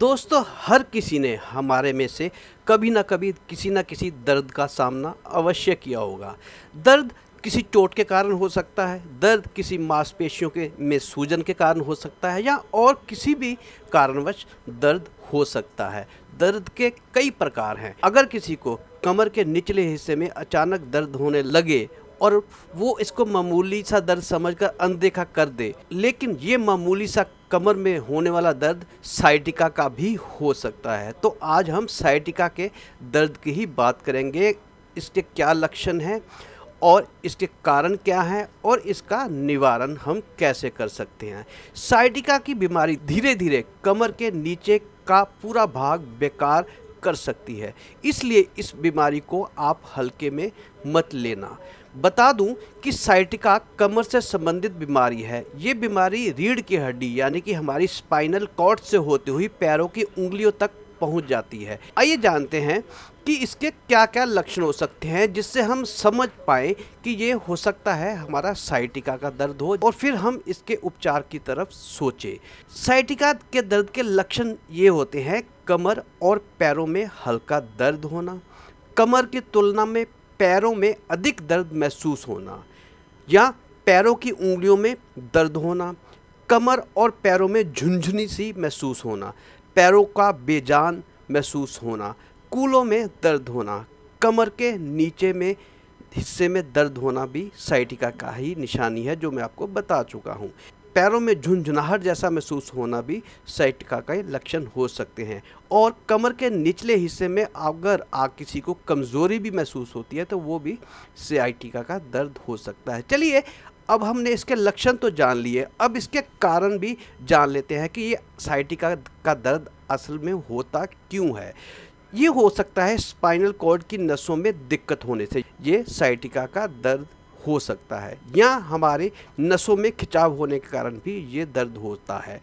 दोस्तों हर किसी ने हमारे में से कभी ना कभी किसी ना किसी दर्द का सामना अवश्य किया होगा दर्द किसी चोट के कारण हो सकता है दर्द किसी मांसपेशियों के में सूजन के कारण हो सकता है या और किसी भी कारणवश दर्द हो सकता है दर्द के कई प्रकार हैं अगर किसी को कमर के निचले हिस्से में अचानक दर्द होने लगे और वो इसको मामूली सा दर्द समझकर अनदेखा कर दे लेकिन ये मामूली सा कमर में होने वाला दर्द साइटिका का भी हो सकता है तो आज हम साइटिका के दर्द की ही बात करेंगे इसके क्या लक्षण हैं और इसके कारण क्या हैं और इसका निवारण हम कैसे कर सकते हैं साइटिका की बीमारी धीरे धीरे कमर के नीचे का पूरा भाग बेकार कर सकती है इसलिए इस बीमारी को आप हल्के में मत लेना बता दूं कि साइटिका कमर से संबंधित बीमारी है ये बीमारी रीढ़ की हड्डी यानी कि हमारी स्पाइनल कॉर्ड से होती हुई पैरों की उंगलियों तक पहुंच जाती है आइए जानते हैं कि इसके क्या क्या लक्षण हो सकते हैं जिससे हम समझ पाए कि ये हो सकता है हमारा साइटिका का दर्द हो और फिर हम इसके उपचार की तरफ सोचें साइटिका के दर्द के लक्षण ये होते हैं कमर और पैरों में हल्का दर्द होना कमर की तुलना में पैरों में अधिक दर्द महसूस होना या पैरों की उंगलियों में दर्द होना कमर और पैरों में झुंझुनी सी महसूस होना पैरों का बेजान महसूस होना कूलों में दर्द होना कमर के नीचे में हिस्से में दर्द होना भी साइटिका का ही निशानी है जो मैं आपको बता चुका हूँ पैरों में झुंझुनाहट जैसा महसूस होना भी साइटिका का लक्षण हो सकते हैं और कमर के निचले हिस्से में अगर आ किसी को कमज़ोरी भी महसूस होती है तो वो भी साइटिका का दर्द हो सकता है चलिए अब हमने इसके लक्षण तो जान लिए अब इसके कारण भी जान लेते हैं कि ये साइटिका का दर्द असल में होता क्यों है ये हो सकता है स्पाइनल कॉर्ड की नसों में दिक्कत होने से ये साइटिका का दर्द हो सकता है या हमारे नसों में खिंचाव होने के कारण भी ये दर्द होता है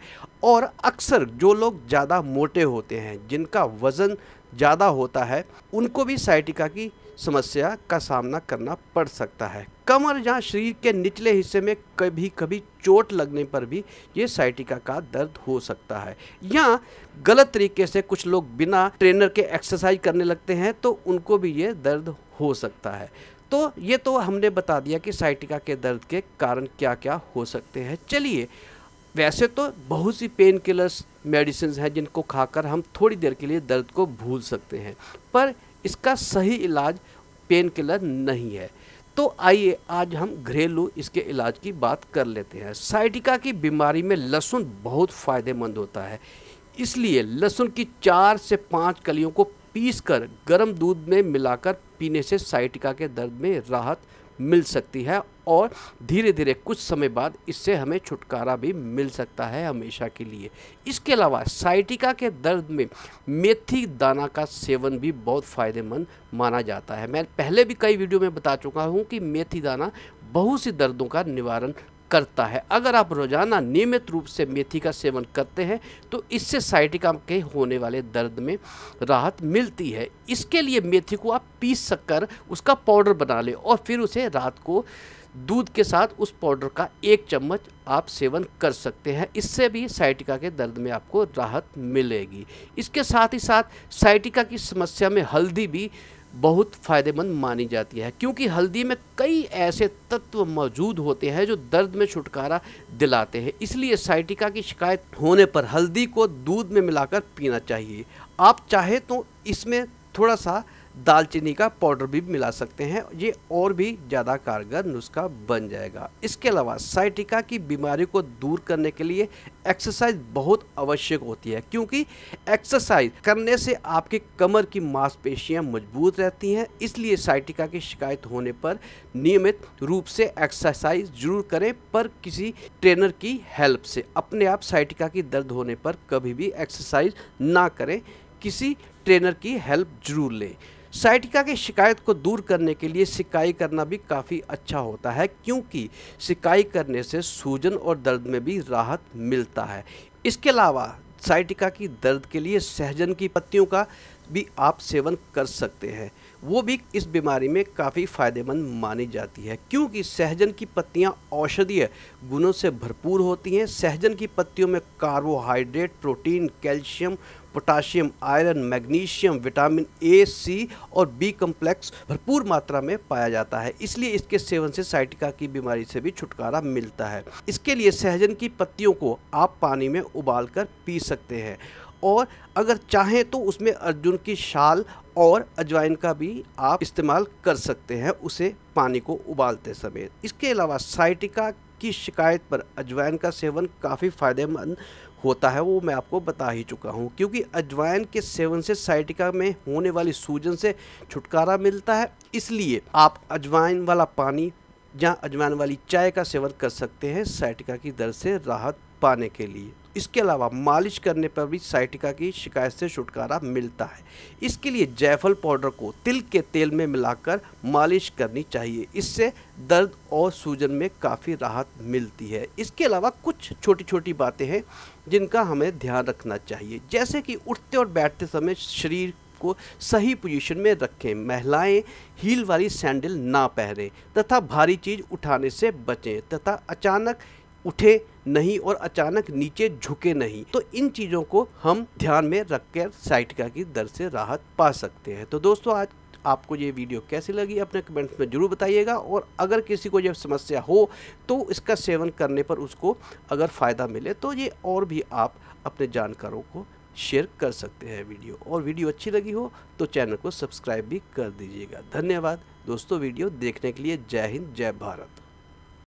और अक्सर जो लोग ज़्यादा मोटे होते हैं जिनका वज़न ज़्यादा होता है उनको भी साइटिका की समस्या का सामना करना पड़ सकता है कमर या शरीर के निचले हिस्से में कभी कभी चोट लगने पर भी ये साइटिका का दर्द हो सकता है या गलत तरीके से कुछ लोग बिना ट्रेनर के एक्सरसाइज करने लगते हैं तो उनको भी ये दर्द हो सकता है तो ये तो हमने बता दिया कि साइटिका के दर्द के कारण क्या क्या हो सकते हैं चलिए वैसे तो बहुत सी पेन किलर्स मेडिसिन हैं जिनको खाकर हम थोड़ी देर के लिए दर्द को भूल सकते हैं पर इसका सही इलाज पेन किलर नहीं है तो आइए आज हम घरेलू इसके इलाज की बात कर लेते हैं साइटिका की बीमारी में लहसुन बहुत फ़ायदेमंद होता है इसलिए लहसुन की चार से पाँच कलियों को पीसकर गर्म दूध में मिलाकर पीने से साइटिका के दर्द में राहत मिल सकती है और धीरे धीरे कुछ समय बाद इससे हमें छुटकारा भी मिल सकता है हमेशा के लिए इसके अलावा साइटिका के दर्द में मेथी दाना का सेवन भी बहुत फ़ायदेमंद माना जाता है मैं पहले भी कई वीडियो में बता चुका हूँ कि मेथी दाना बहुत सी दर्दों का निवारण करता है अगर आप रोज़ाना नियमित रूप से मेथी का सेवन करते हैं तो इससे साइटिका के होने वाले दर्द में राहत मिलती है इसके लिए मेथी को आप पीस कर उसका पाउडर बना लें और फिर उसे रात को दूध के साथ उस पाउडर का एक चम्मच आप सेवन कर सकते हैं इससे भी साइटिका के दर्द में आपको राहत मिलेगी इसके साथ ही साथ साइटिका की समस्या में हल्दी भी बहुत फ़ायदेमंद मानी जाती है क्योंकि हल्दी में कई ऐसे तत्व मौजूद होते हैं जो दर्द में छुटकारा दिलाते हैं इसलिए साइटिका की शिकायत होने पर हल्दी को दूध में मिलाकर पीना चाहिए आप चाहे तो इसमें थोड़ा सा दालचीनी का पाउडर भी मिला सकते हैं ये और भी ज़्यादा कारगर नुस्खा बन जाएगा इसके अलावा साइटिका की बीमारी को दूर करने के लिए एक्सरसाइज बहुत आवश्यक होती है क्योंकि एक्सरसाइज करने से आपके कमर की मांसपेशियां मजबूत रहती हैं इसलिए साइटिका की शिकायत होने पर नियमित रूप से एक्सरसाइज जरूर करें पर किसी ट्रेनर की हेल्प से अपने आप साइटिका की दर्द होने पर कभी भी एक्सरसाइज ना करें किसी ट्रेनर की हेल्प जरूर लें साइटिका की शिकायत को दूर करने के लिए सिकाई करना भी काफ़ी अच्छा होता है क्योंकि सिकाई करने से सूजन और दर्द में भी राहत मिलता है इसके अलावा साइटिका की दर्द के लिए सहजन की पत्तियों का भी आप सेवन कर सकते हैं वो भी इस बीमारी में काफ़ी फायदेमंद मानी जाती है क्योंकि सहजन की पत्तियां औषधीय गुणों से भरपूर होती हैं सहजन की पत्तियों में carbohydrate protein calcium potassium iron magnesium vitamin A C और बी कम्प्लेक्स भरपूर मात्रा में पाया जाता है इसलिए इसके सेवन से साइटिका की बीमारी से भी छुटकारा मिलता है इसके लिए सहजन की पत्तियों को आप पानी में उबाल कर पी सकते हैं और अगर चाहें तो उसमें अर्जुन की शाल और अजवाइन का भी आप इस्तेमाल कर सकते हैं उसे पानी को उबालते समय इसके अलावा साइटिका की शिकायत पर अजवाइन का सेवन काफ़ी फ़ायदेमंद होता है वो मैं आपको बता ही चुका हूँ क्योंकि अजवाइन के सेवन से साइटिका में होने वाली सूजन से छुटकारा मिलता है इसलिए आप अजवाइन वाला पानी या अजवाइन वाली चाय का सेवन कर सकते हैं साइटिका की दर्द से राहत पाने के लिए इसके अलावा मालिश करने पर भी साइटिका की शिकायत से छुटकारा मिलता है इसके लिए जायफल पाउडर को तिल के तेल में मिलाकर मालिश करनी चाहिए इससे दर्द और सूजन में काफ़ी राहत मिलती है इसके अलावा कुछ छोटी छोटी बातें हैं जिनका हमें ध्यान रखना चाहिए जैसे कि उठते और बैठते समय शरीर को सही पोजीशन में रखें महिलाएं हील वाली सैंडल ना पहनें तथा भारी चीज़ उठाने से बचें तथा अचानक उठे नहीं और अचानक नीचे झुके नहीं तो इन चीज़ों को हम ध्यान में रख कर साइटिका की दर से राहत पा सकते हैं तो दोस्तों आज आपको ये वीडियो कैसी लगी अपने कमेंट्स में ज़रूर बताइएगा और अगर किसी को जब समस्या हो तो इसका सेवन करने पर उसको अगर फ़ायदा मिले तो ये और भी आप अपने जानकारों को शेयर कर सकते हैं वीडियो और वीडियो अच्छी लगी हो तो चैनल को सब्सक्राइब भी कर दीजिएगा धन्यवाद दोस्तों वीडियो देखने के लिए जय हिंद जय भारत